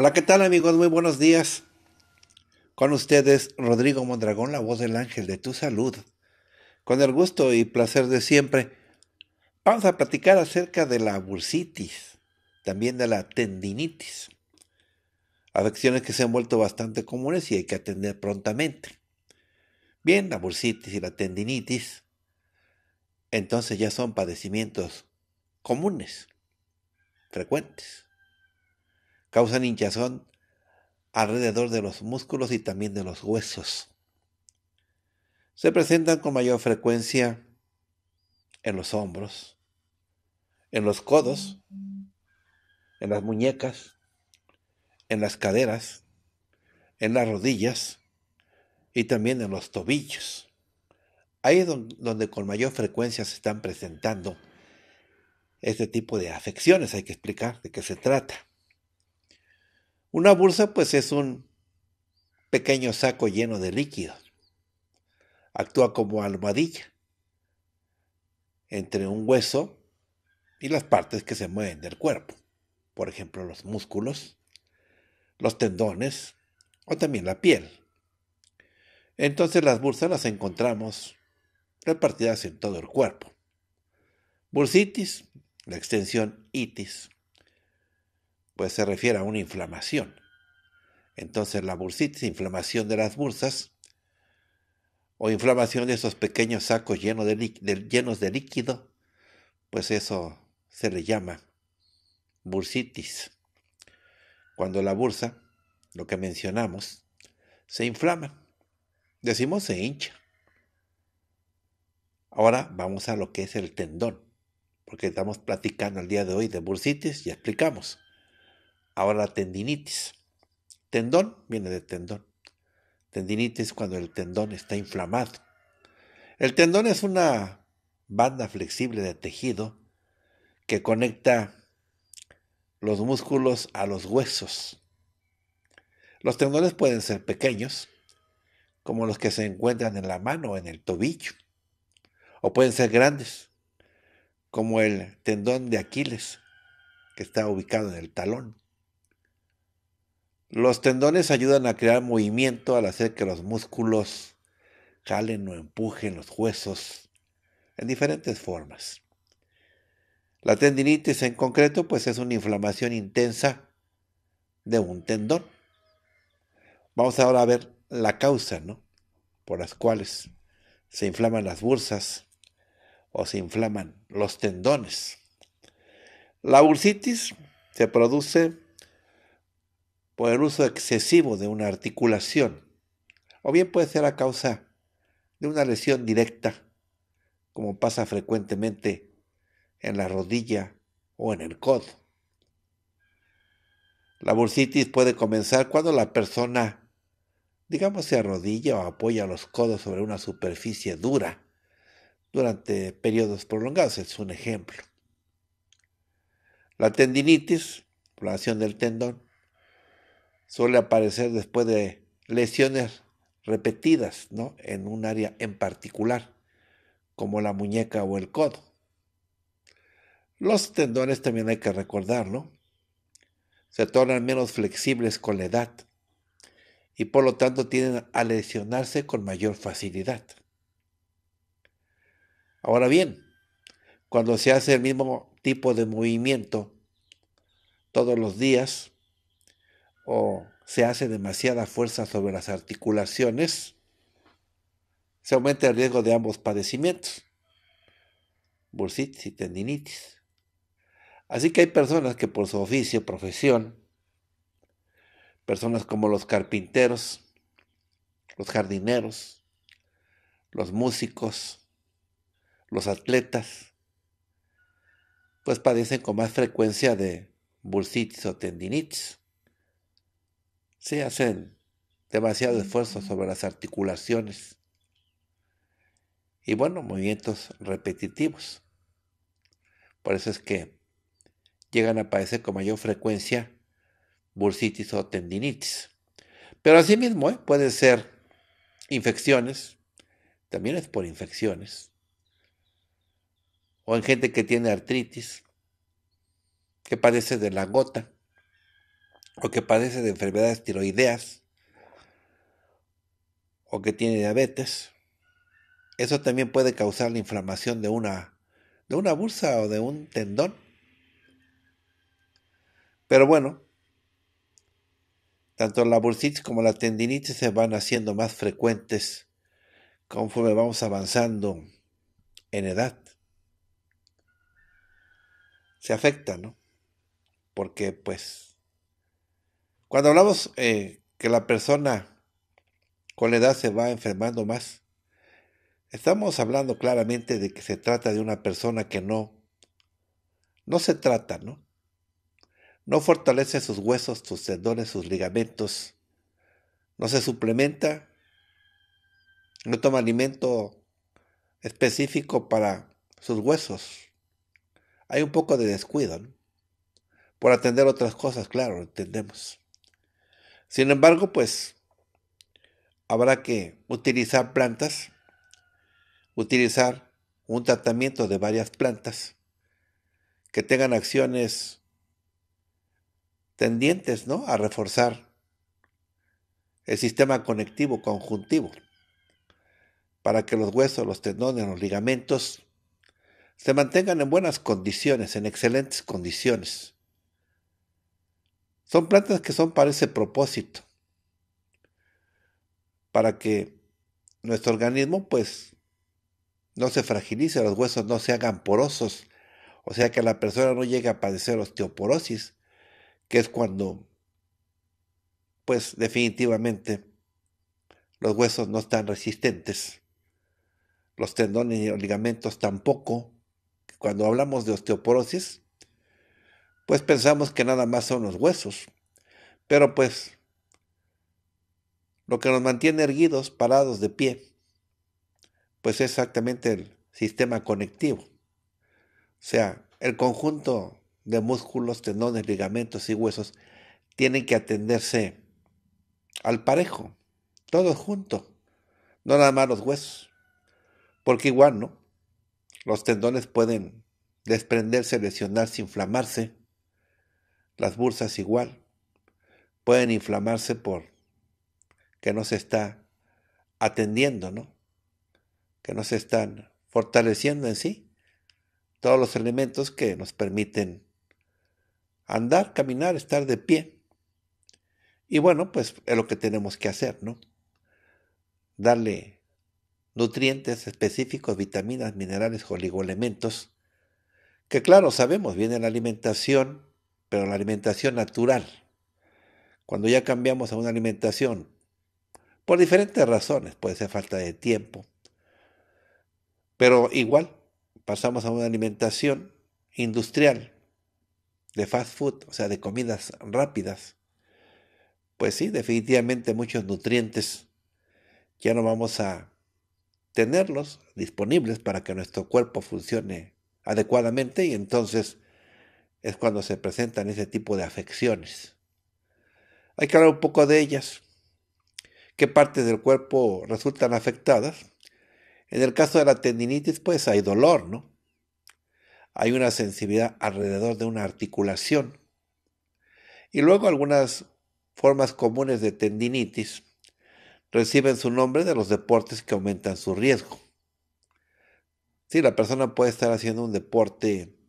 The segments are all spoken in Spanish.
Hola, ¿qué tal amigos? Muy buenos días. Con ustedes, Rodrigo Mondragón, la voz del ángel de tu salud. Con el gusto y placer de siempre, vamos a platicar acerca de la bursitis, también de la tendinitis. Afecciones que se han vuelto bastante comunes y hay que atender prontamente. Bien, la bursitis y la tendinitis, entonces ya son padecimientos comunes, frecuentes. Causan hinchazón alrededor de los músculos y también de los huesos. Se presentan con mayor frecuencia en los hombros, en los codos, en las muñecas, en las caderas, en las rodillas y también en los tobillos. Ahí es donde con mayor frecuencia se están presentando este tipo de afecciones. Hay que explicar de qué se trata. Una bursa pues es un pequeño saco lleno de líquidos. Actúa como almohadilla entre un hueso y las partes que se mueven del cuerpo, por ejemplo los músculos, los tendones o también la piel. Entonces las bursas las encontramos repartidas en todo el cuerpo. Bursitis, la extensión itis, pues se refiere a una inflamación. Entonces la bursitis, inflamación de las bursas, o inflamación de esos pequeños sacos llenos de, llenos de líquido, pues eso se le llama bursitis. Cuando la bursa, lo que mencionamos, se inflama, decimos se hincha. Ahora vamos a lo que es el tendón, porque estamos platicando el día de hoy de bursitis y explicamos. Ahora tendinitis. Tendón viene de tendón. Tendinitis cuando el tendón está inflamado. El tendón es una banda flexible de tejido que conecta los músculos a los huesos. Los tendones pueden ser pequeños, como los que se encuentran en la mano o en el tobillo, o pueden ser grandes, como el tendón de Aquiles, que está ubicado en el talón. Los tendones ayudan a crear movimiento al hacer que los músculos jalen o empujen los huesos en diferentes formas. La tendinitis en concreto pues es una inflamación intensa de un tendón. Vamos ahora a ver la causa, ¿no? Por las cuales se inflaman las bursas o se inflaman los tendones. La bursitis se produce por el uso excesivo de una articulación, o bien puede ser a causa de una lesión directa, como pasa frecuentemente en la rodilla o en el codo. La bursitis puede comenzar cuando la persona, digamos, se arrodilla o apoya los codos sobre una superficie dura durante periodos prolongados. Es un ejemplo. La tendinitis, inflamación del tendón, suele aparecer después de lesiones repetidas ¿no? en un área en particular, como la muñeca o el codo. Los tendones también hay que recordarlo. Se tornan menos flexibles con la edad y por lo tanto tienden a lesionarse con mayor facilidad. Ahora bien, cuando se hace el mismo tipo de movimiento todos los días, o se hace demasiada fuerza sobre las articulaciones, se aumenta el riesgo de ambos padecimientos, bursitis y tendinitis. Así que hay personas que por su oficio, profesión, personas como los carpinteros, los jardineros, los músicos, los atletas, pues padecen con más frecuencia de bursitis o tendinitis se hacen demasiado esfuerzo sobre las articulaciones y bueno, movimientos repetitivos. Por eso es que llegan a padecer con mayor frecuencia bursitis o tendinitis. Pero asimismo ¿eh? pueden ser infecciones, también es por infecciones, o en gente que tiene artritis, que padece de la gota, o que padece de enfermedades tiroideas o que tiene diabetes, eso también puede causar la inflamación de una, de una bursa o de un tendón. Pero bueno, tanto la bursitis como la tendinitis se van haciendo más frecuentes conforme vamos avanzando en edad. Se afecta, ¿no? Porque pues cuando hablamos eh, que la persona con la edad se va enfermando más, estamos hablando claramente de que se trata de una persona que no, no se trata, ¿no? No fortalece sus huesos, sus tendones, sus ligamentos, no se suplementa, no toma alimento específico para sus huesos. Hay un poco de descuido, ¿no? Por atender otras cosas, claro, entendemos. Sin embargo, pues habrá que utilizar plantas, utilizar un tratamiento de varias plantas que tengan acciones tendientes ¿no? a reforzar el sistema conectivo conjuntivo para que los huesos, los tendones, los ligamentos se mantengan en buenas condiciones, en excelentes condiciones. Son plantas que son para ese propósito, para que nuestro organismo pues no se fragilice, los huesos no se hagan porosos, o sea que la persona no llegue a padecer osteoporosis, que es cuando pues definitivamente los huesos no están resistentes, los tendones y los ligamentos tampoco. Cuando hablamos de osteoporosis, pues pensamos que nada más son los huesos. Pero pues lo que nos mantiene erguidos, parados de pie, pues es exactamente el sistema conectivo. O sea, el conjunto de músculos, tendones, ligamentos y huesos tienen que atenderse al parejo, todos juntos, no nada más los huesos, porque igual, ¿no? Los tendones pueden desprenderse, lesionarse, inflamarse, las bolsas igual pueden inflamarse por que no se está atendiendo, ¿no? Que no se están fortaleciendo en sí todos los elementos que nos permiten andar, caminar, estar de pie. Y bueno, pues es lo que tenemos que hacer, ¿no? Darle nutrientes específicos, vitaminas, minerales, oligoelementos, que claro, sabemos, viene la alimentación pero la alimentación natural. Cuando ya cambiamos a una alimentación, por diferentes razones, puede ser falta de tiempo, pero igual pasamos a una alimentación industrial, de fast food, o sea, de comidas rápidas, pues sí, definitivamente muchos nutrientes ya no vamos a tenerlos disponibles para que nuestro cuerpo funcione adecuadamente y entonces es cuando se presentan ese tipo de afecciones. Hay que hablar un poco de ellas. ¿Qué partes del cuerpo resultan afectadas? En el caso de la tendinitis, pues hay dolor, ¿no? Hay una sensibilidad alrededor de una articulación. Y luego algunas formas comunes de tendinitis reciben su nombre de los deportes que aumentan su riesgo. Si la persona puede estar haciendo un deporte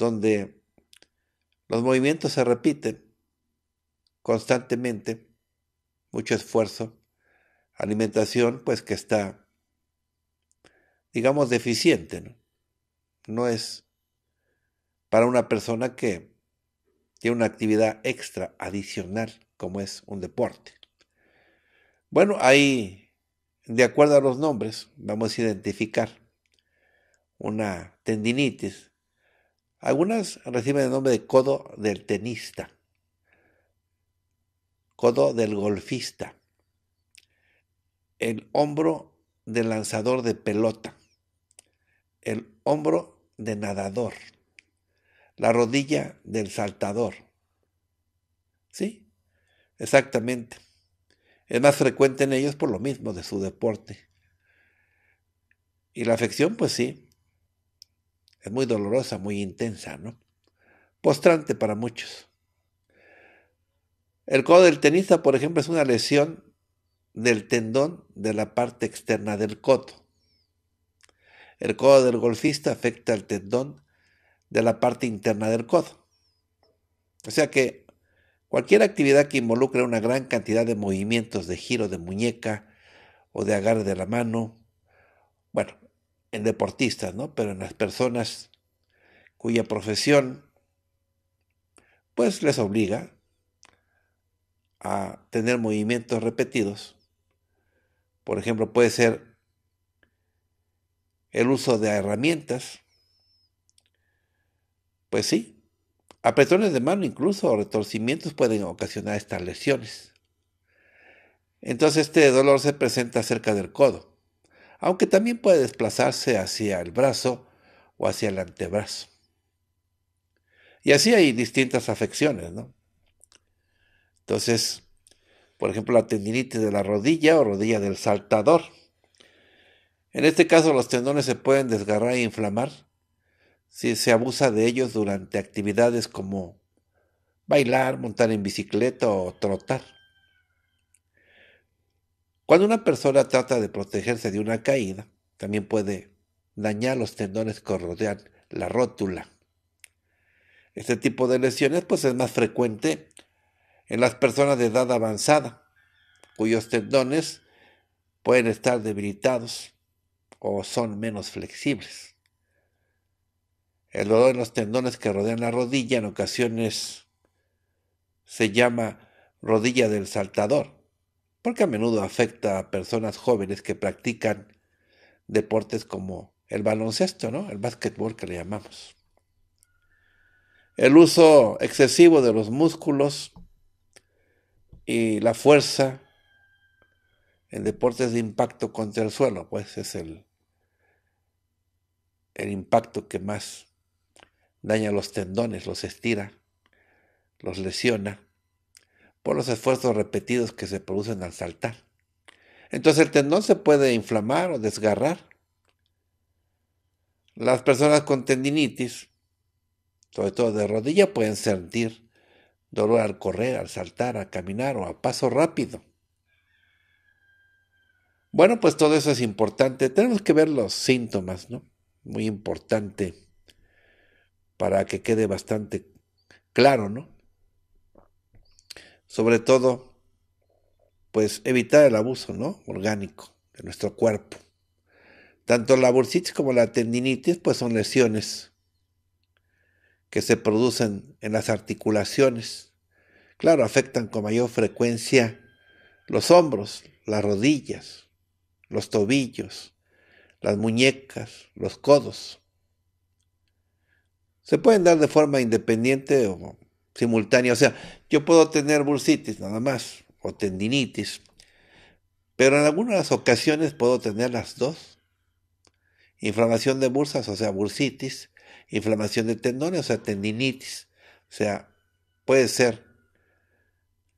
donde los movimientos se repiten constantemente, mucho esfuerzo, alimentación pues que está, digamos, deficiente, ¿no? no es para una persona que tiene una actividad extra, adicional, como es un deporte. Bueno, ahí, de acuerdo a los nombres, vamos a identificar una tendinitis algunas reciben el nombre de codo del tenista, codo del golfista, el hombro del lanzador de pelota, el hombro de nadador, la rodilla del saltador. ¿Sí? Exactamente. Es más frecuente en ellos por lo mismo de su deporte. Y la afección, pues sí, es muy dolorosa, muy intensa, ¿no? Postrante para muchos. El codo del tenista, por ejemplo, es una lesión del tendón de la parte externa del codo. El codo del golfista afecta al tendón de la parte interna del codo. O sea que cualquier actividad que involucre una gran cantidad de movimientos de giro de muñeca o de agarre de la mano, bueno, en deportistas, ¿no? Pero en las personas cuya profesión pues les obliga a tener movimientos repetidos. Por ejemplo, puede ser el uso de herramientas. Pues sí, apretones de mano incluso o retorcimientos pueden ocasionar estas lesiones. Entonces este dolor se presenta cerca del codo aunque también puede desplazarse hacia el brazo o hacia el antebrazo. Y así hay distintas afecciones, ¿no? Entonces, por ejemplo, la tendinitis de la rodilla o rodilla del saltador. En este caso, los tendones se pueden desgarrar e inflamar si se abusa de ellos durante actividades como bailar, montar en bicicleta o trotar. Cuando una persona trata de protegerse de una caída, también puede dañar los tendones que rodean la rótula. Este tipo de lesiones pues, es más frecuente en las personas de edad avanzada, cuyos tendones pueden estar debilitados o son menos flexibles. El dolor en los tendones que rodean la rodilla en ocasiones se llama rodilla del saltador porque a menudo afecta a personas jóvenes que practican deportes como el baloncesto, ¿no? El básquetbol que le llamamos. El uso excesivo de los músculos y la fuerza en deportes de impacto contra el suelo, pues es el, el impacto que más daña los tendones, los estira, los lesiona por los esfuerzos repetidos que se producen al saltar. Entonces el tendón se puede inflamar o desgarrar. Las personas con tendinitis, sobre todo de rodilla, pueden sentir dolor al correr, al saltar, al caminar o a paso rápido. Bueno, pues todo eso es importante. Tenemos que ver los síntomas, ¿no? Muy importante para que quede bastante claro, ¿no? sobre todo, pues evitar el abuso ¿no? orgánico de nuestro cuerpo. Tanto la bursitis como la tendinitis pues son lesiones que se producen en las articulaciones. Claro, afectan con mayor frecuencia los hombros, las rodillas, los tobillos, las muñecas, los codos. Se pueden dar de forma independiente o simultánea. O sea, yo puedo tener bursitis nada más, o tendinitis, pero en algunas ocasiones puedo tener las dos. Inflamación de bursas, o sea, bursitis, inflamación de tendones, o sea, tendinitis. O sea, puede ser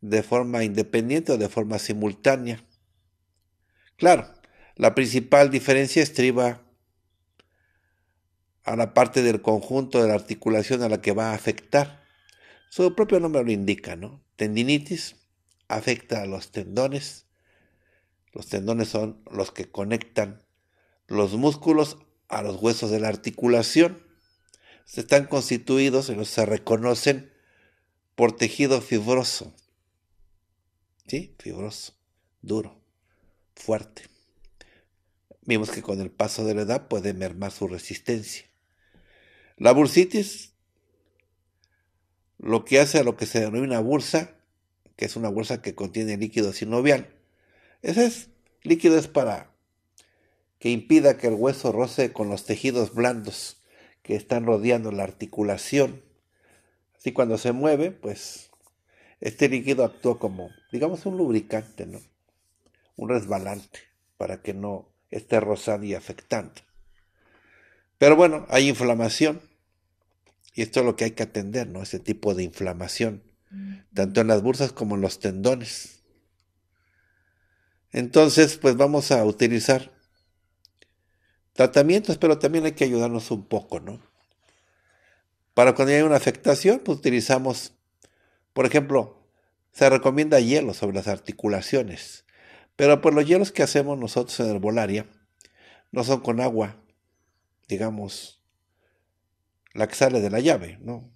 de forma independiente o de forma simultánea. Claro, la principal diferencia estriba a la parte del conjunto de la articulación a la que va a afectar. Su propio nombre lo indica, ¿no? Tendinitis afecta a los tendones. Los tendones son los que conectan los músculos a los huesos de la articulación. Están constituidos y se reconocen por tejido fibroso. ¿Sí? Fibroso, duro, fuerte. Vimos que con el paso de la edad puede mermar su resistencia. La bursitis lo que hace a lo que se denomina bursa, que es una bolsa que contiene líquido sinovial. Ese es, líquido es para que impida que el hueso roce con los tejidos blandos que están rodeando la articulación. Así cuando se mueve, pues este líquido actúa como, digamos, un lubricante, ¿no? Un resbalante para que no esté rozando y afectando. Pero bueno, hay inflamación, y esto es lo que hay que atender, ¿no? Ese tipo de inflamación, tanto en las bursas como en los tendones. Entonces, pues vamos a utilizar tratamientos, pero también hay que ayudarnos un poco, ¿no? Para cuando hay una afectación, pues utilizamos, por ejemplo, se recomienda hielo sobre las articulaciones, pero pues los hielos que hacemos nosotros en herbolaria no son con agua, digamos, la que sale de la llave, ¿no?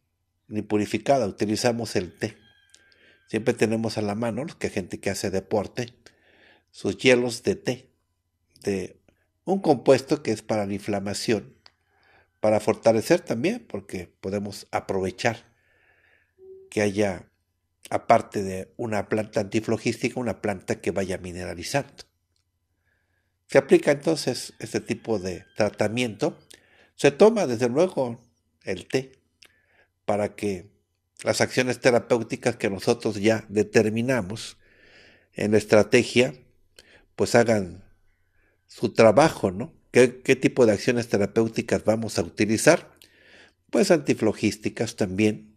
Ni purificada, utilizamos el té. Siempre tenemos a la mano, los que gente que hace deporte, sus hielos de té, de un compuesto que es para la inflamación, para fortalecer también, porque podemos aprovechar que haya, aparte de una planta antiflogística, una planta que vaya mineralizando. Se aplica entonces este tipo de tratamiento. Se toma, desde luego, el té, para que las acciones terapéuticas que nosotros ya determinamos en la estrategia, pues hagan su trabajo, ¿no? ¿Qué, qué tipo de acciones terapéuticas vamos a utilizar? Pues antiflogísticas también,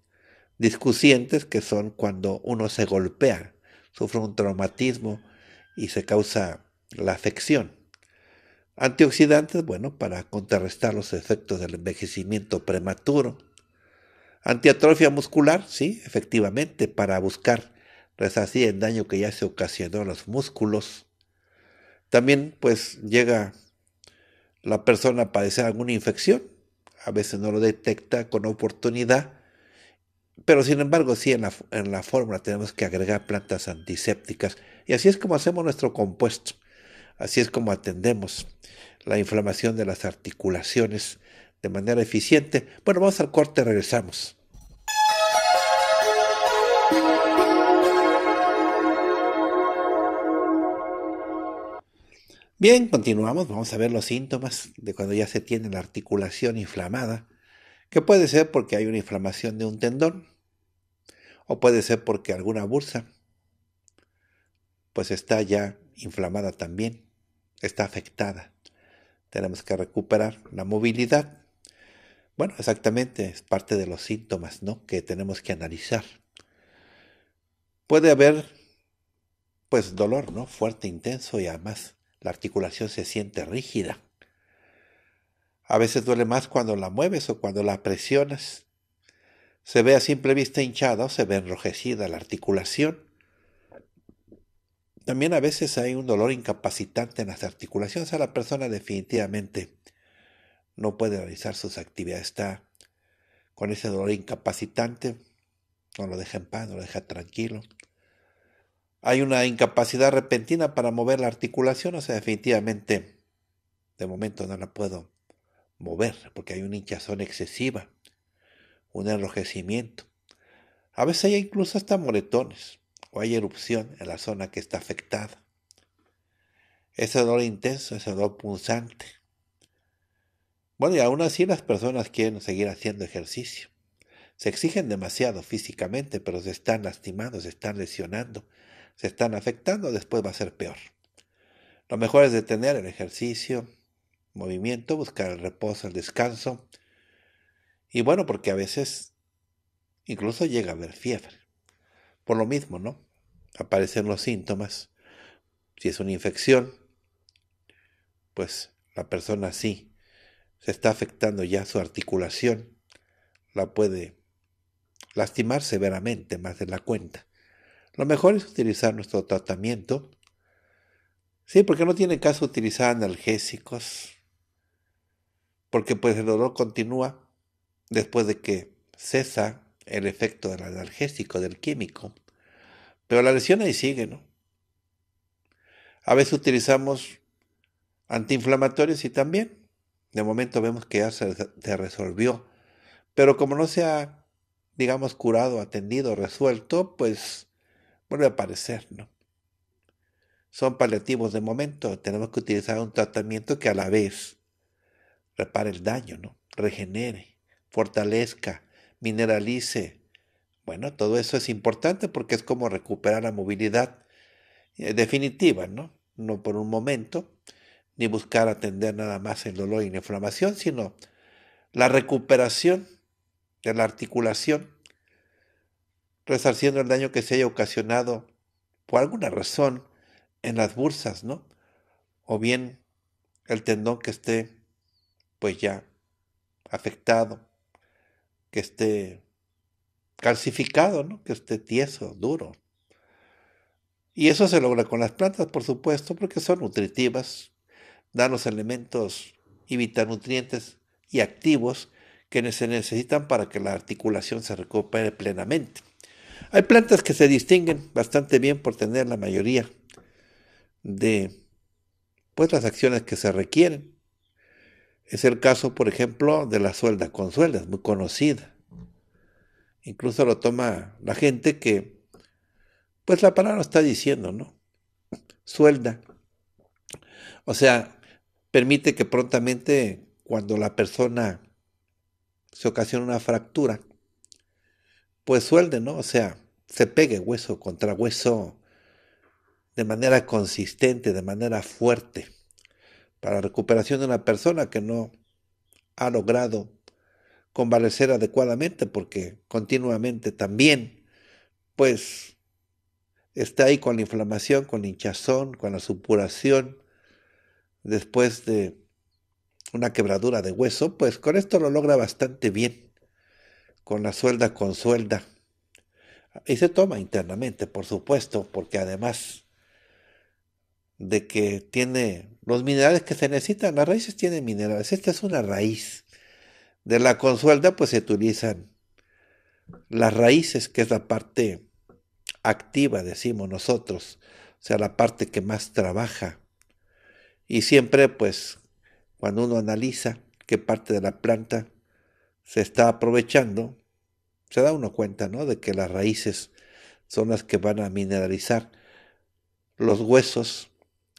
discusientes, que son cuando uno se golpea, sufre un traumatismo y se causa la afección. Antioxidantes, bueno, para contrarrestar los efectos del envejecimiento prematuro. Antiatrofia muscular, sí, efectivamente, para buscar resarcir el daño que ya se ocasionó a los músculos. También, pues, llega la persona a padecer alguna infección. A veces no lo detecta con oportunidad. Pero sin embargo, sí, en la, en la fórmula tenemos que agregar plantas antisépticas. Y así es como hacemos nuestro compuesto. Así es como atendemos la inflamación de las articulaciones de manera eficiente. Bueno, vamos al corte, regresamos. Bien, continuamos. Vamos a ver los síntomas de cuando ya se tiene la articulación inflamada, que puede ser porque hay una inflamación de un tendón, o puede ser porque alguna bursa pues está ya inflamada también está afectada. Tenemos que recuperar la movilidad. Bueno, exactamente, es parte de los síntomas ¿no? que tenemos que analizar. Puede haber, pues, dolor, ¿no? Fuerte, intenso y además la articulación se siente rígida. A veces duele más cuando la mueves o cuando la presionas. Se ve a simple vista hinchada o se ve enrojecida la articulación. También a veces hay un dolor incapacitante en las articulaciones. O sea, la persona definitivamente no puede realizar sus actividades. Está con ese dolor incapacitante. No lo deja en paz, no lo deja tranquilo. Hay una incapacidad repentina para mover la articulación. O sea, definitivamente de momento no la puedo mover porque hay una hinchazón excesiva, un enrojecimiento. A veces hay incluso hasta moretones o hay erupción en la zona que está afectada. Ese dolor intenso, ese dolor punzante. Bueno, y aún así las personas quieren seguir haciendo ejercicio. Se exigen demasiado físicamente, pero se están lastimando, se están lesionando, se están afectando, después va a ser peor. Lo mejor es detener el ejercicio, movimiento, buscar el reposo, el descanso. Y bueno, porque a veces incluso llega a haber fiebre. Por lo mismo, ¿no? Aparecen los síntomas. Si es una infección, pues la persona sí se está afectando ya su articulación, la puede lastimar severamente más de la cuenta. Lo mejor es utilizar nuestro tratamiento. Sí, porque no tiene caso utilizar analgésicos, porque pues el dolor continúa después de que cesa el efecto del analgésico, del químico, pero la lesión ahí sigue, ¿no? A veces utilizamos antiinflamatorios y también, de momento vemos que ya se, resolvió, pero como no se ha, digamos, curado, atendido, resuelto, pues vuelve a aparecer, ¿no? Son paliativos de momento, tenemos que utilizar un tratamiento que a la vez repare el daño, ¿no? Regenere, fortalezca, mineralice. Bueno, todo eso es importante porque es como recuperar la movilidad eh, definitiva, ¿no? No por un momento, ni buscar atender nada más el dolor y la inflamación, sino la recuperación de la articulación, resarciendo el daño que se haya ocasionado por alguna razón en las bursas, ¿no? O bien el tendón que esté pues ya afectado que esté calcificado, ¿no? que esté tieso, duro. Y eso se logra con las plantas, por supuesto, porque son nutritivas, dan los elementos y nutrientes y activos que se necesitan para que la articulación se recupere plenamente. Hay plantas que se distinguen bastante bien por tener la mayoría de pues, las acciones que se requieren. Es el caso, por ejemplo, de la suelda con es muy conocida. Incluso lo toma la gente que, pues la palabra está diciendo, ¿no? Suelda. O sea, permite que prontamente, cuando la persona se ocasiona una fractura, pues suelde, ¿no? O sea, se pegue hueso contra hueso de manera consistente, de manera fuerte para la recuperación de una persona que no ha logrado convalecer adecuadamente porque continuamente también pues está ahí con la inflamación, con hinchazón, con la supuración después de una quebradura de hueso, pues con esto lo logra bastante bien, con la suelda con suelda. Y se toma internamente, por supuesto, porque además de que tiene los minerales que se necesitan. Las raíces tienen minerales. Esta es una raíz. De la consuelda pues se utilizan las raíces, que es la parte activa, decimos nosotros, o sea, la parte que más trabaja. Y siempre pues cuando uno analiza qué parte de la planta se está aprovechando, se da uno cuenta, ¿no? De que las raíces son las que van a mineralizar los huesos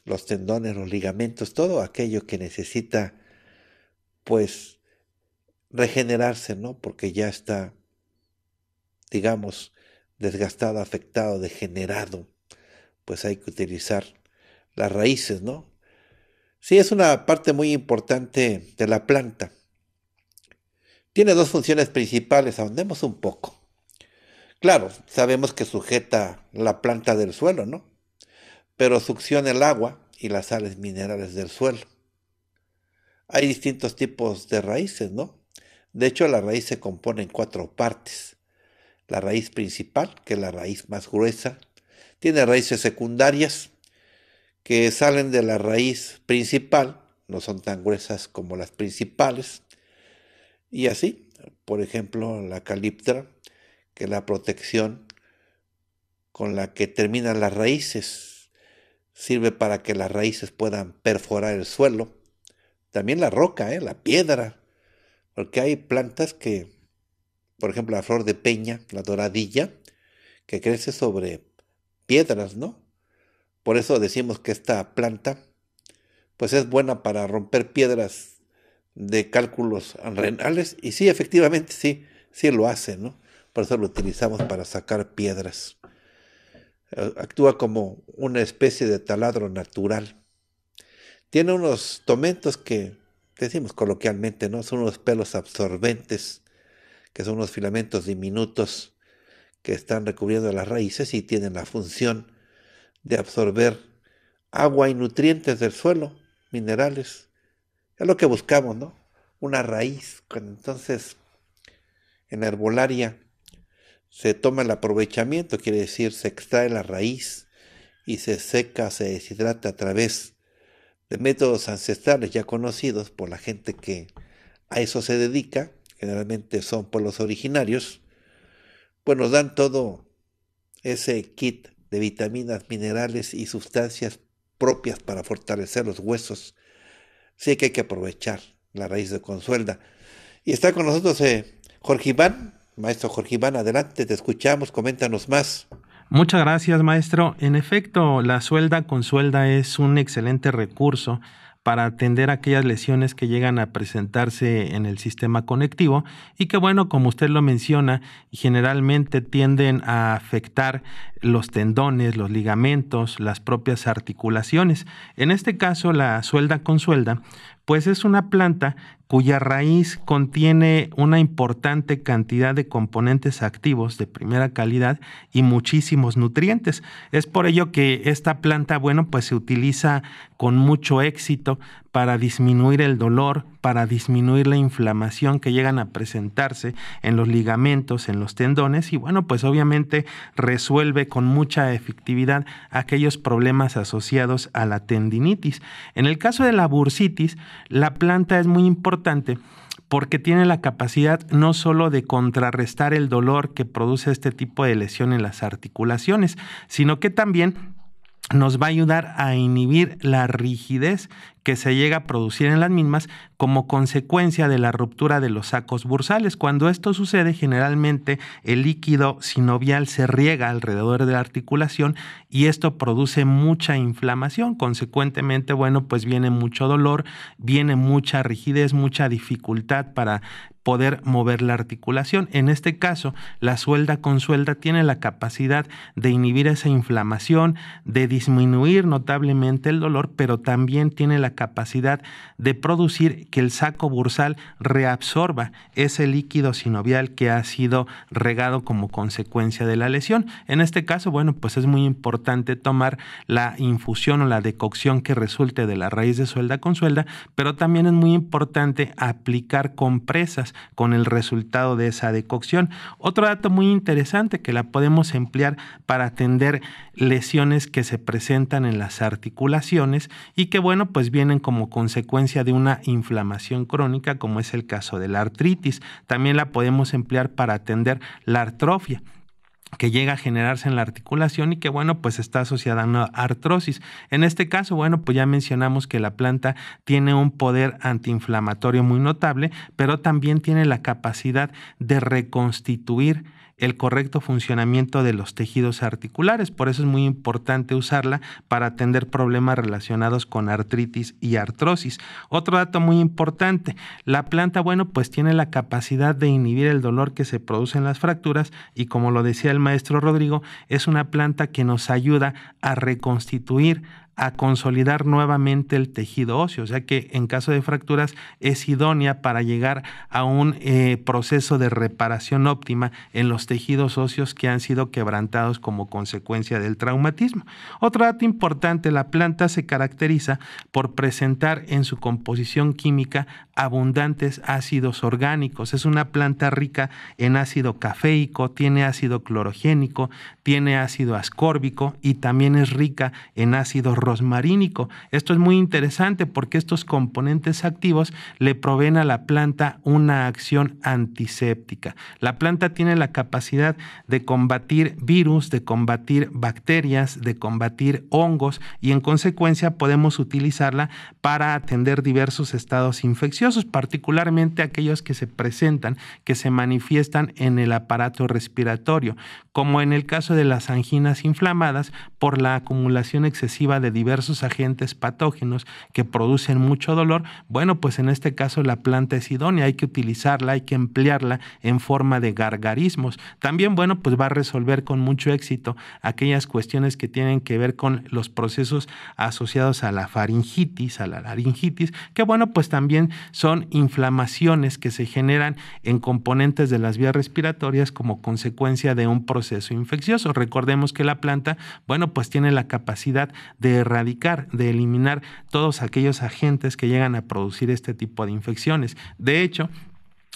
los tendones, los ligamentos, todo aquello que necesita pues regenerarse, ¿no? Porque ya está, digamos, desgastado, afectado, degenerado. Pues hay que utilizar las raíces, ¿no? Sí, es una parte muy importante de la planta. Tiene dos funciones principales, ahondemos un poco. Claro, sabemos que sujeta la planta del suelo, ¿no? pero succiona el agua y las sales minerales del suelo. Hay distintos tipos de raíces, ¿no? De hecho, la raíz se compone en cuatro partes. La raíz principal, que es la raíz más gruesa, tiene raíces secundarias que salen de la raíz principal, no son tan gruesas como las principales, y así, por ejemplo, la caliptra, que es la protección con la que terminan las raíces, sirve para que las raíces puedan perforar el suelo. También la roca, ¿eh? la piedra, porque hay plantas que, por ejemplo, la flor de peña, la doradilla, que crece sobre piedras, ¿no? Por eso decimos que esta planta, pues es buena para romper piedras de cálculos renales. Y sí, efectivamente, sí, sí lo hace, ¿no? Por eso lo utilizamos para sacar piedras actúa como una especie de taladro natural. Tiene unos tomentos que decimos coloquialmente, ¿no? Son unos pelos absorbentes, que son unos filamentos diminutos que están recubriendo las raíces y tienen la función de absorber agua y nutrientes del suelo, minerales. Es lo que buscamos, ¿no? Una raíz. Entonces, en herbolaria se toma el aprovechamiento, quiere decir se extrae la raíz y se seca, se deshidrata a través de métodos ancestrales ya conocidos por la gente que a eso se dedica, generalmente son pueblos originarios, pues nos dan todo ese kit de vitaminas, minerales y sustancias propias para fortalecer los huesos. Sí que hay que aprovechar la raíz de consuelda. Y está con nosotros eh, Jorge Iván, Maestro Jorge Iván, adelante, te escuchamos, coméntanos más. Muchas gracias, maestro. En efecto, la suelda con suelda es un excelente recurso para atender aquellas lesiones que llegan a presentarse en el sistema conectivo y que bueno, como usted lo menciona, generalmente tienden a afectar los tendones, los ligamentos, las propias articulaciones. En este caso, la suelda con suelda, pues es una planta cuya raíz contiene una importante cantidad de componentes activos de primera calidad y muchísimos nutrientes. Es por ello que esta planta, bueno, pues se utiliza con mucho éxito para disminuir el dolor, para disminuir la inflamación que llegan a presentarse en los ligamentos, en los tendones y bueno, pues obviamente resuelve con mucha efectividad aquellos problemas asociados a la tendinitis. En el caso de la bursitis, la planta es muy importante porque tiene la capacidad no solo de contrarrestar el dolor que produce este tipo de lesión en las articulaciones, sino que también nos va a ayudar a inhibir la rigidez que se llega a producir en las mismas como consecuencia de la ruptura de los sacos bursales. Cuando esto sucede, generalmente el líquido sinovial se riega alrededor de la articulación y esto produce mucha inflamación. Consecuentemente, bueno, pues viene mucho dolor, viene mucha rigidez, mucha dificultad para poder mover la articulación. En este caso, la suelda con suelda tiene la capacidad de inhibir esa inflamación, de disminuir notablemente el dolor, pero también tiene la capacidad de producir que el saco bursal reabsorba ese líquido sinovial que ha sido regado como consecuencia de la lesión. En este caso, bueno, pues es muy importante tomar la infusión o la decocción que resulte de la raíz de suelda con suelda, pero también es muy importante aplicar compresas con el resultado de esa decocción. Otro dato muy interesante que la podemos emplear para atender lesiones que se presentan en las articulaciones y que, bueno, pues bien como consecuencia de una inflamación crónica, como es el caso de la artritis. También la podemos emplear para atender la artrofia que llega a generarse en la articulación y que bueno, pues está asociada a una artrosis. En este caso, bueno, pues ya mencionamos que la planta tiene un poder antiinflamatorio muy notable, pero también tiene la capacidad de reconstituir el correcto funcionamiento de los tejidos articulares. Por eso es muy importante usarla para atender problemas relacionados con artritis y artrosis. Otro dato muy importante, la planta, bueno, pues tiene la capacidad de inhibir el dolor que se produce en las fracturas y como lo decía el maestro Rodrigo, es una planta que nos ayuda a reconstituir a consolidar nuevamente el tejido óseo, o sea que en caso de fracturas es idónea para llegar a un eh, proceso de reparación óptima en los tejidos óseos que han sido quebrantados como consecuencia del traumatismo. Otro dato importante, la planta se caracteriza por presentar en su composición química abundantes ácidos orgánicos, es una planta rica en ácido caféico, tiene ácido clorogénico, tiene ácido ascórbico y también es rica en ácido rosmarínico. Esto es muy interesante porque estos componentes activos le proveen a la planta una acción antiséptica. La planta tiene la capacidad de combatir virus, de combatir bacterias, de combatir hongos y en consecuencia podemos utilizarla para atender diversos estados infecciosos, particularmente aquellos que se presentan, que se manifiestan en el aparato respiratorio, como en el caso de las anginas inflamadas por la acumulación excesiva de diversos agentes patógenos que producen mucho dolor, bueno, pues en este caso la planta es idónea, hay que utilizarla, hay que emplearla en forma de gargarismos. También, bueno, pues va a resolver con mucho éxito aquellas cuestiones que tienen que ver con los procesos asociados a la faringitis, a la laringitis, que bueno, pues también son inflamaciones que se generan en componentes de las vías respiratorias como consecuencia de un proceso infeccioso. Recordemos que la planta, bueno, pues tiene la capacidad de erradicar, de eliminar todos aquellos agentes que llegan a producir este tipo de infecciones. De hecho,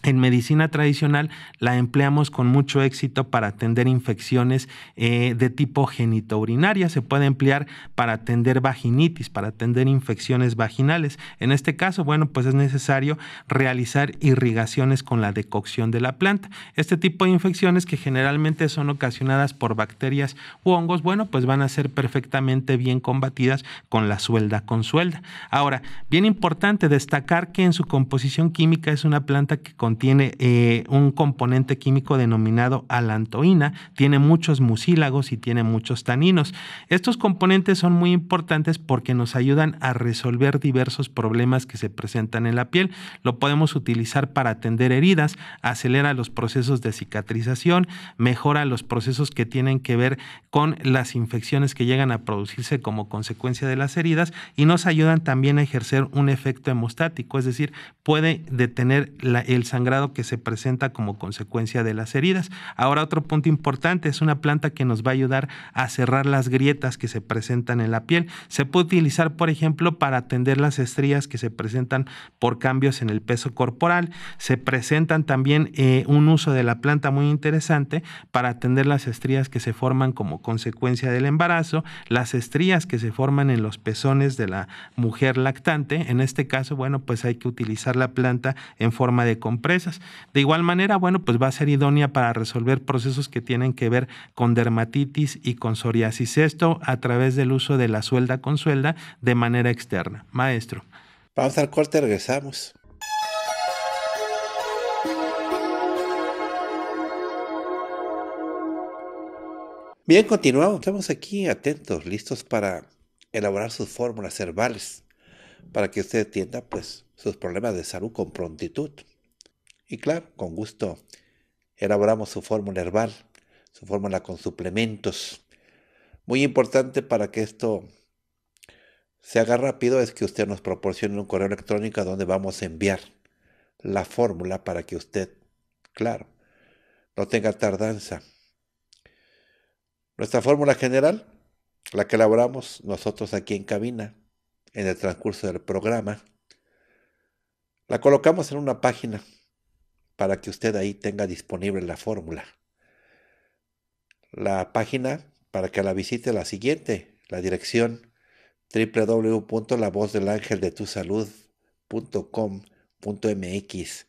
en medicina tradicional la empleamos con mucho éxito para atender infecciones eh, de tipo genitourinaria. Se puede emplear para atender vaginitis, para atender infecciones vaginales. En este caso, bueno, pues es necesario realizar irrigaciones con la decocción de la planta. Este tipo de infecciones que generalmente son ocasionadas por bacterias u hongos, bueno, pues van a ser perfectamente bien combatidas con la suelda con suelda. Ahora, bien importante destacar que en su composición química es una planta que con tiene eh, un componente químico denominado alantoína, tiene muchos mucílagos y tiene muchos taninos. Estos componentes son muy importantes porque nos ayudan a resolver diversos problemas que se presentan en la piel. Lo podemos utilizar para atender heridas, acelera los procesos de cicatrización, mejora los procesos que tienen que ver con las infecciones que llegan a producirse como consecuencia de las heridas y nos ayudan también a ejercer un efecto hemostático, es decir, puede detener el sangrado grado que se presenta como consecuencia de las heridas. Ahora otro punto importante, es una planta que nos va a ayudar a cerrar las grietas que se presentan en la piel. Se puede utilizar, por ejemplo, para atender las estrías que se presentan por cambios en el peso corporal. Se presentan también eh, un uso de la planta muy interesante para atender las estrías que se forman como consecuencia del embarazo, las estrías que se forman en los pezones de la mujer lactante. En este caso, bueno, pues hay que utilizar la planta en forma de de igual manera, bueno, pues va a ser idónea para resolver procesos que tienen que ver con dermatitis y con psoriasis. Esto a través del uso de la suelda con suelda de manera externa. Maestro. Vamos al corte, regresamos. Bien, continuamos. Estamos aquí atentos, listos para elaborar sus fórmulas herbales para que usted atienda pues, sus problemas de salud con prontitud. Y claro, con gusto elaboramos su fórmula herbal, su fórmula con suplementos. Muy importante para que esto se haga rápido es que usted nos proporcione un correo electrónico donde vamos a enviar la fórmula para que usted, claro, no tenga tardanza. Nuestra fórmula general, la que elaboramos nosotros aquí en cabina, en el transcurso del programa, la colocamos en una página para que usted ahí tenga disponible la fórmula. La página para que la visite la siguiente, la dirección www.lavozdelangeldetusalud.com.mx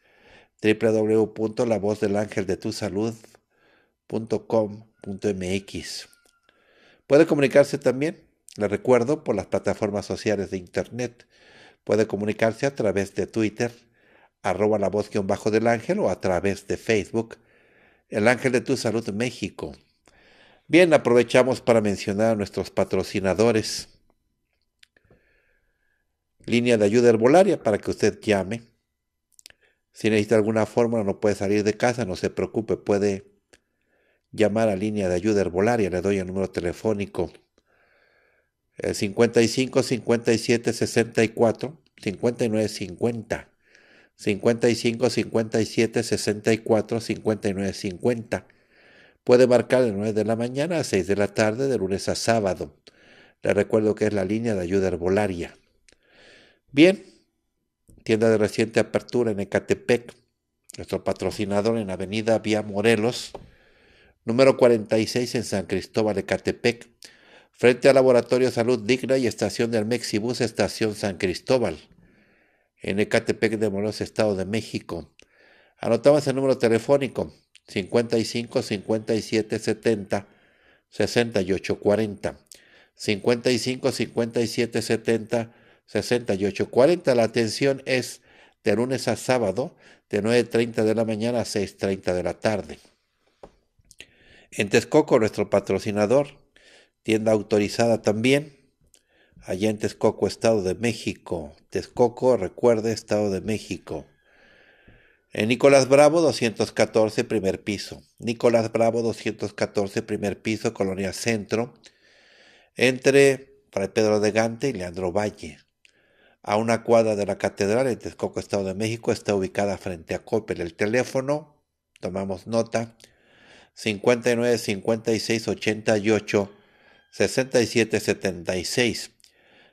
www.lavozdelangeldetusalud.com.mx Puede comunicarse también, le recuerdo, por las plataformas sociales de Internet. Puede comunicarse a través de Twitter, arroba la voz un bajo del ángel o a través de Facebook, el ángel de tu salud México. Bien, aprovechamos para mencionar a nuestros patrocinadores. Línea de ayuda herbolaria para que usted llame. Si necesita alguna fórmula, no puede salir de casa, no se preocupe, puede llamar a línea de ayuda herbolaria. Le doy el número telefónico. 55 57 64 59 50. 55 57 64 59 50. Puede marcar de 9 de la mañana a 6 de la tarde de lunes a sábado. Le recuerdo que es la línea de ayuda herbolaria. Bien, tienda de reciente apertura en Ecatepec, nuestro patrocinador en Avenida Vía Morelos, número 46 en San Cristóbal, Ecatepec, frente al Laboratorio Salud Digna y Estación del Mexibus, Estación San Cristóbal en Ecatepec de Morelos, Estado de México. Anotamos el número telefónico 55 57 70 68 40. 55 57 70 68 40. La atención es de lunes a sábado de 9.30 de la mañana a 6.30 de la tarde. En Texcoco, nuestro patrocinador, tienda autorizada también, allá en Texcoco, Estado de México. Texcoco, recuerde, Estado de México. En eh, Nicolás Bravo, 214, primer piso. Nicolás Bravo, 214, primer piso, Colonia Centro, entre Fray Pedro de Gante y Leandro Valle. A una cuadra de la Catedral en Texcoco, Estado de México, está ubicada frente a Coppel. El teléfono, tomamos nota, 59 56 88 67 76.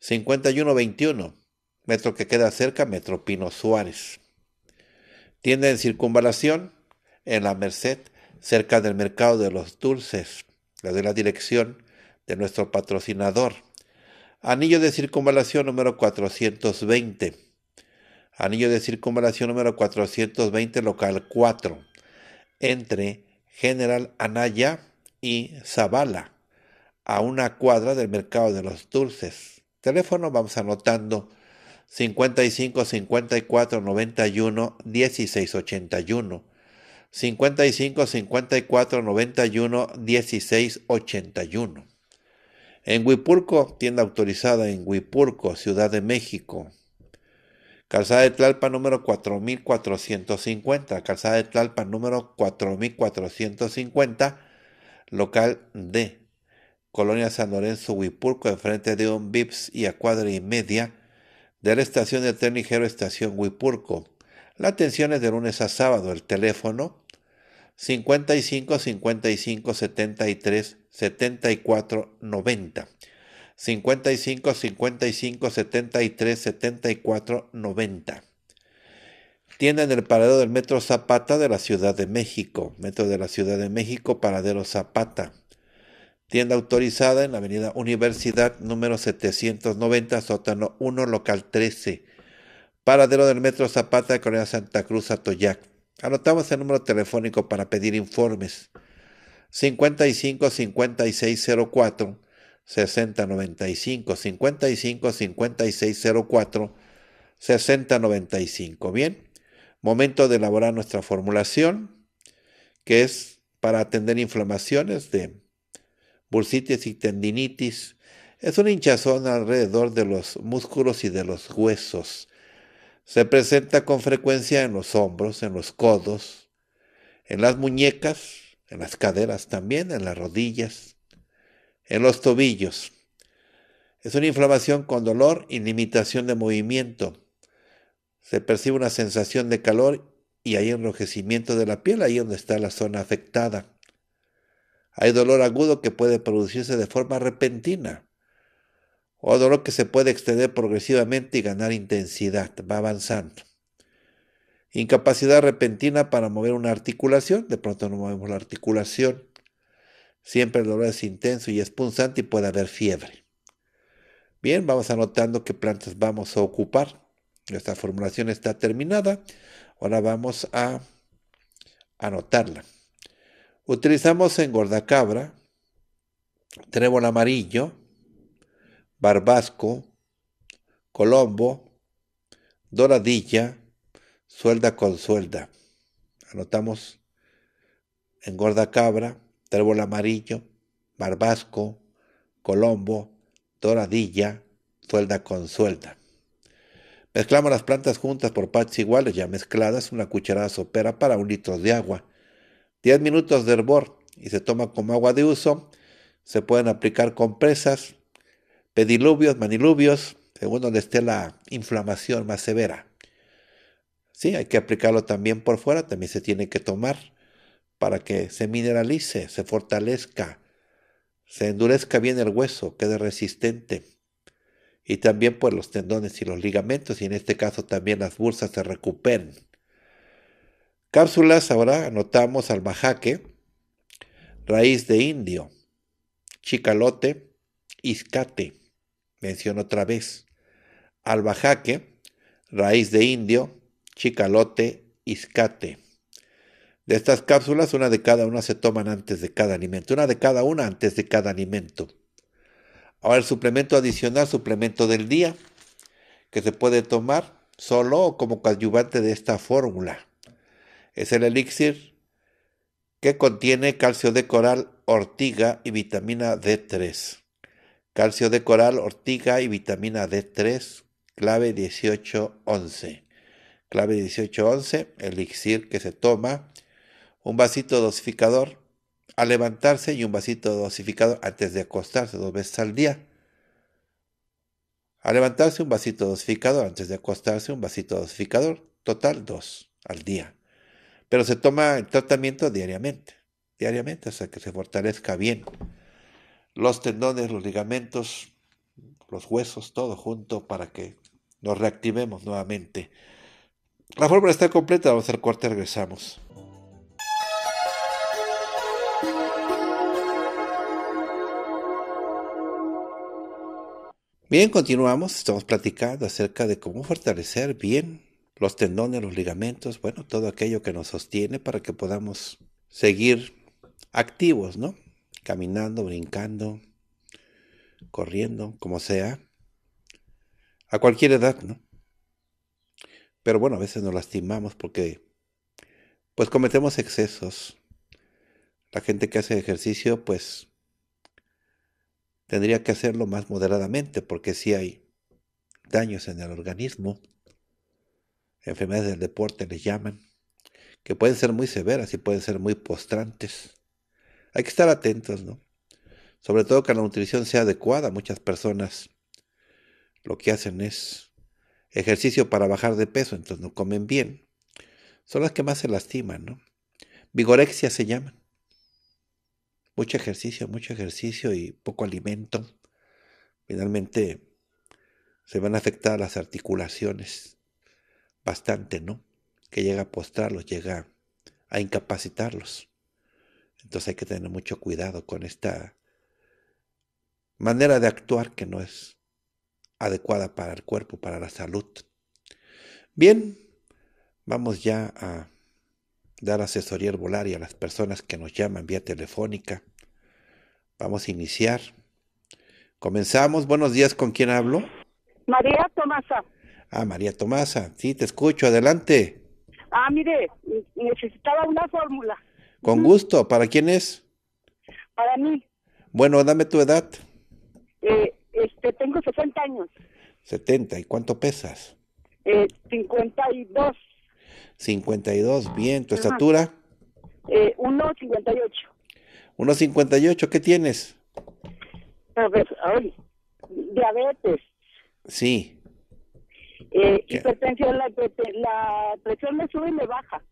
5121, metro que queda cerca, Metro Pino Suárez. Tienda en circunvalación, en la Merced, cerca del mercado de los dulces. Le doy la dirección de nuestro patrocinador. Anillo de circunvalación número 420. Anillo de circunvalación número 420, local 4, entre General Anaya y Zavala, a una cuadra del mercado de los dulces teléfono, vamos anotando 55 54 91 16 81. 55 54 91 16 81. En Huipurco, tienda autorizada en Huipurco, Ciudad de México. Calzada de Tlalpan número 4450, Calzada de Tlalpa número 4450, local D. Colonia San Lorenzo Huipurco, enfrente de un VIPS y a cuadra y media de la estación de tren ligero Estación Huipurco. La atención es de lunes a sábado. El teléfono 55 55 73 74 90. 55 55 73 74 90. Tienda en el paradero del Metro Zapata de la Ciudad de México. Metro de la Ciudad de México, paradero Zapata. Tienda autorizada en la avenida Universidad número 790, sótano 1, local 13. Paradero del Metro Zapata de Coronel Santa Cruz, Atoyac. Anotamos el número telefónico para pedir informes. 55 5604 6095 55 5604 6095. Bien, momento de elaborar nuestra formulación, que es para atender inflamaciones de bursitis y tendinitis. Es una hinchazón alrededor de los músculos y de los huesos. Se presenta con frecuencia en los hombros, en los codos, en las muñecas, en las caderas también, en las rodillas, en los tobillos. Es una inflamación con dolor y limitación de movimiento. Se percibe una sensación de calor y hay enrojecimiento de la piel, ahí donde está la zona afectada. Hay dolor agudo que puede producirse de forma repentina o dolor que se puede extender progresivamente y ganar intensidad, va avanzando. Incapacidad repentina para mover una articulación, de pronto no movemos la articulación. Siempre el dolor es intenso y es y puede haber fiebre. Bien, vamos anotando qué plantas vamos a ocupar. Nuestra formulación está terminada. Ahora vamos a anotarla. Utilizamos engordacabra, trébol amarillo, barbasco, colombo, doradilla, suelda con suelda. Anotamos cabra, trébol amarillo, barbasco, colombo, doradilla, suelda con suelda. Mezclamos las plantas juntas por partes iguales, ya mezcladas, una cucharada sopera para un litro de agua. 10 minutos de hervor y se toma como agua de uso. Se pueden aplicar compresas, pediluvios, maniluvios, según donde esté la inflamación más severa. Sí, hay que aplicarlo también por fuera, también se tiene que tomar para que se mineralice, se fortalezca, se endurezca bien el hueso, quede resistente. Y también pues los tendones y los ligamentos y en este caso también las bolsas se recuperen. Cápsulas, ahora anotamos albajaque, raíz de indio, chicalote, iscate, menciono otra vez. Albajaque, raíz de indio, chicalote, iscate. De estas cápsulas, una de cada una se toman antes de cada alimento, una de cada una antes de cada alimento. Ahora el suplemento adicional, suplemento del día, que se puede tomar solo o como coadyuvante de esta fórmula. Es el elixir que contiene calcio de coral, ortiga y vitamina D3. Calcio de coral, ortiga y vitamina D3, clave 1811. Clave 1811, elixir que se toma, un vasito dosificador al levantarse y un vasito dosificador antes de acostarse dos veces al día. Al levantarse un vasito dosificador, antes de acostarse un vasito dosificador, total dos al día. Pero se toma el tratamiento diariamente, diariamente hasta que se fortalezca bien. Los tendones, los ligamentos, los huesos, todo junto para que nos reactivemos nuevamente. La fórmula está completa, vamos al corte, regresamos. Bien, continuamos, estamos platicando acerca de cómo fortalecer bien los tendones, los ligamentos, bueno, todo aquello que nos sostiene para que podamos seguir activos, ¿no? Caminando, brincando, corriendo, como sea, a cualquier edad, ¿no? Pero bueno, a veces nos lastimamos porque pues cometemos excesos. La gente que hace ejercicio pues tendría que hacerlo más moderadamente porque si hay daños en el organismo enfermedades del deporte les llaman, que pueden ser muy severas y pueden ser muy postrantes. Hay que estar atentos, ¿no? Sobre todo que la nutrición sea adecuada. Muchas personas lo que hacen es ejercicio para bajar de peso, entonces no comen bien. Son las que más se lastiman, ¿no? Vigorexia se llaman. Mucho ejercicio, mucho ejercicio y poco alimento. Finalmente se van a afectar las articulaciones bastante, ¿no? Que llega a postrarlos, llega a incapacitarlos. Entonces hay que tener mucho cuidado con esta manera de actuar que no es adecuada para el cuerpo, para la salud. Bien, vamos ya a dar asesoría herbolaria a las personas que nos llaman vía telefónica. Vamos a iniciar. Comenzamos. Buenos días, ¿con quién hablo? María Tomasa. Ah, María Tomasa, sí, te escucho, adelante. Ah, mire, necesitaba una fórmula. Con gusto, ¿para quién es? Para mí. Bueno, dame tu edad. Eh, este, tengo 60 años. 70, ¿y cuánto pesas? 52. Eh, 52, bien, ¿tu estatura? 1,58. Eh, 1,58, ¿qué tienes? A ver, pues, ay, diabetes. Sí. Eh, hipertensión, la, presión me sube y me baja.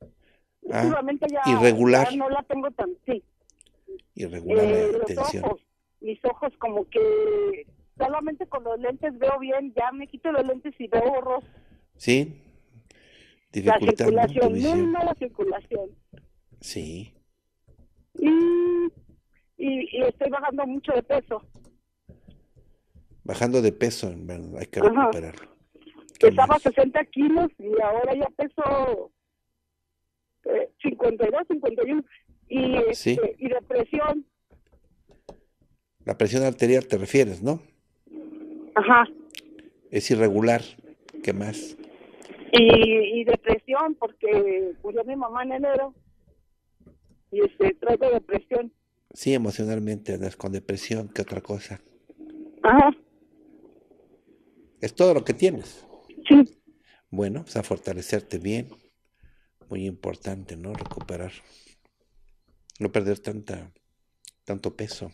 Ah, ya, irregular. no la tengo tan, sí. Irregular eh, tensión. mis ojos como que solamente con los lentes veo bien, ya me quito los lentes y veo borros. Sí. la circulación, no, la circulación. Sí. Y, y, estoy bajando mucho de peso. Bajando de peso, hay que recuperarlo estaba 60 kilos y ahora ya peso 52, eh, 51. Y, depresión. y este, La presión arterial te refieres, ¿no? Ajá. Es irregular. ¿Qué más? Y, y depresión, porque murió pues, mi mamá en enero. Y este, de depresión. Sí, emocionalmente andas con depresión, ¿qué otra cosa. Ajá. Es todo lo que tienes. Bueno, pues a fortalecerte bien. Muy importante, ¿no? Recuperar. No perder tanto peso.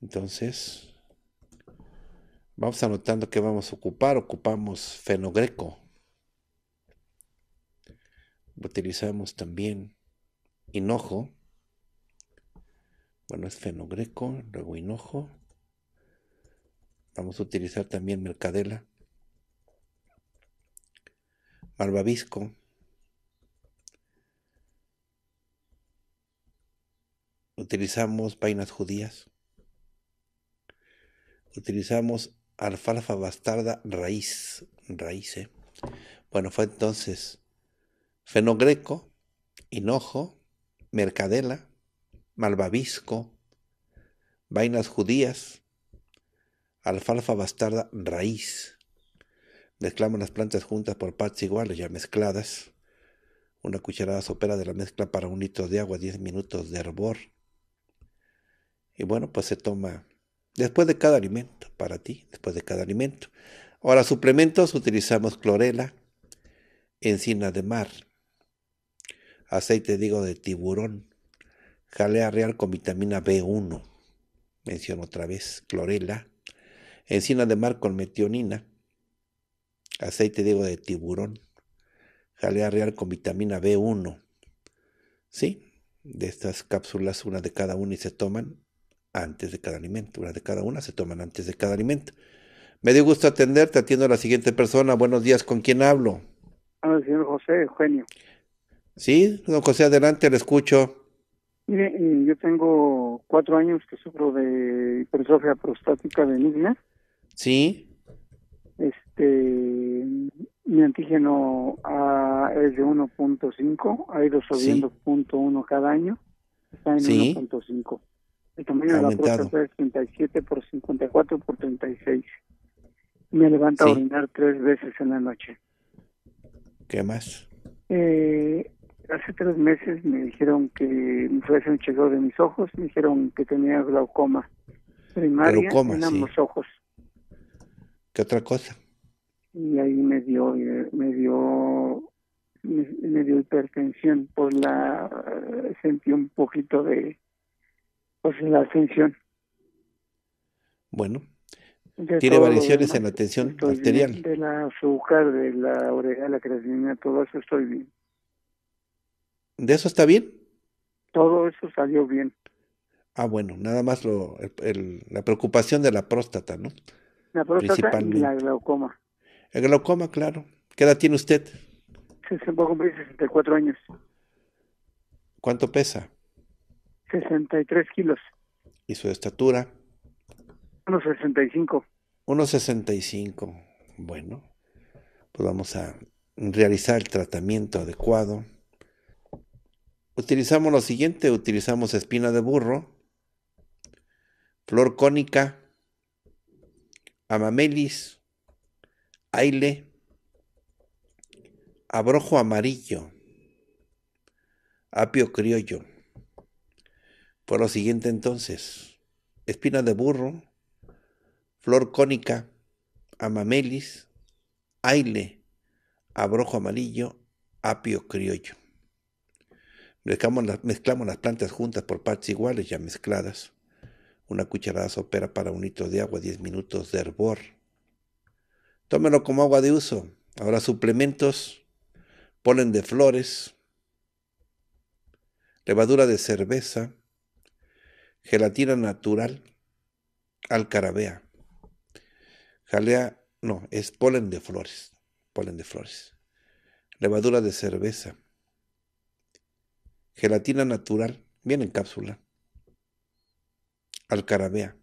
Entonces, vamos anotando qué vamos a ocupar. Ocupamos fenogreco. Utilizamos también hinojo. Bueno, es fenogreco, luego hinojo. Vamos a utilizar también mercadela malvavisco. Utilizamos vainas judías. Utilizamos alfalfa bastarda raíz, raíces. Eh. Bueno, fue entonces fenogreco, hinojo, mercadela, malvavisco, vainas judías, alfalfa bastarda raíz, Mezclamos las plantas juntas por partes iguales, ya mezcladas. Una cucharada sopera de la mezcla para un litro de agua, 10 minutos de hervor. Y bueno, pues se toma después de cada alimento, para ti, después de cada alimento. Ahora, suplementos, utilizamos clorela, encina de mar, aceite, digo, de tiburón, jalea real con vitamina B1, menciono otra vez, clorela, encina de mar con metionina, aceite digo de tiburón, jalea real con vitamina B1, ¿sí? De estas cápsulas, una de cada una y se toman antes de cada alimento, una de cada una se toman antes de cada alimento. Me dio gusto atenderte, atiendo a la siguiente persona. Buenos días, ¿con quién hablo? ver, ah, señor José Eugenio. Sí, don José, adelante, le escucho. Mire, eh, yo tengo cuatro años que sufro de hipertrofia prostática benigna. Sí. Este, mi antígeno es de 1.5, ha ido subiendo sí. 0.1 cada año, está en 1.5. El tamaño de la próstata es 37 por 54 por 36. Me levanta a orinar tres veces en la noche. ¿Qué más? Eh, hace tres meses me dijeron que me fue un chequeo de mis ojos, me dijeron que tenía glaucoma primaria glaucoma, en ambos ojos. ¿Qué otra cosa? y ahí me dio me dio me, dio hipertensión por la sentí un poquito de pues la tensión. bueno tiene variaciones en la tensión arterial de la azúcar de la oreja la creatina todo eso estoy bien de eso está bien todo eso salió bien ah bueno nada más lo la preocupación de la próstata no la próstata y la glaucoma el glaucoma, claro. ¿Qué edad tiene usted? Se 64 años. ¿Cuánto pesa? 63 kilos. ¿Y su estatura? 1,65. 1,65. Bueno, pues vamos a realizar el tratamiento adecuado. Utilizamos lo siguiente, utilizamos espina de burro, flor cónica, amamelis, aile, abrojo amarillo, apio criollo. Por lo siguiente entonces, espina de burro, flor cónica, amamelis, aile, abrojo amarillo, apio criollo. Mezclamos las, mezclamos las plantas juntas por partes iguales ya mezcladas. Una cucharada sopera para un litro de agua, 10 minutos de hervor Tómelo como agua de uso. Ahora suplementos, polen de flores, levadura de cerveza, gelatina natural, alcarabea. Jalea, no, es polen de flores, polen de flores. Levadura de cerveza, gelatina natural, bien en cápsula, alcarabea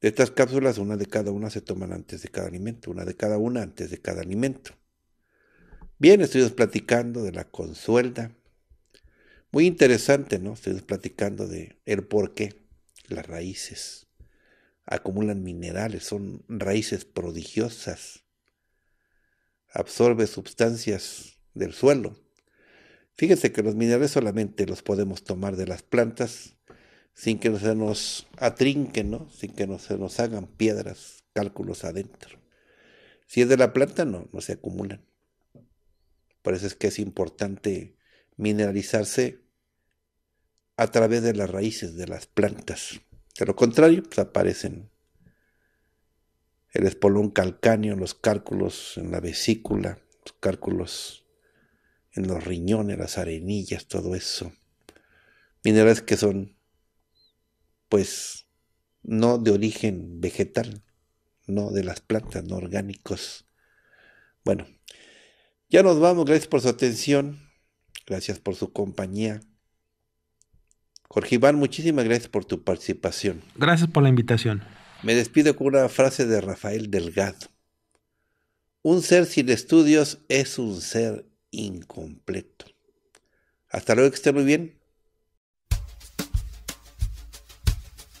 de Estas cápsulas, una de cada una, se toman antes de cada alimento, una de cada una antes de cada alimento. Bien, estuvimos platicando de la consuelda. Muy interesante, ¿no? Estoy platicando de el por qué las raíces acumulan minerales, son raíces prodigiosas. Absorbe sustancias del suelo. Fíjense que los minerales solamente los podemos tomar de las plantas sin que se nos atrinquen, ¿no? sin que no se nos hagan piedras, cálculos adentro. Si es de la planta, no, no se acumulan. Por eso es que es importante mineralizarse a través de las raíces de las plantas. De lo contrario, pues aparecen el espolón calcáneo, los cálculos en la vesícula, los cálculos en los riñones, las arenillas, todo eso. Minerales que son pues no de origen vegetal, no de las plantas, no orgánicos. Bueno, ya nos vamos, gracias por su atención, gracias por su compañía. Jorge Iván, muchísimas gracias por tu participación. Gracias por la invitación. Me despido con una frase de Rafael Delgado. Un ser sin estudios es un ser incompleto. Hasta luego, que esté muy bien.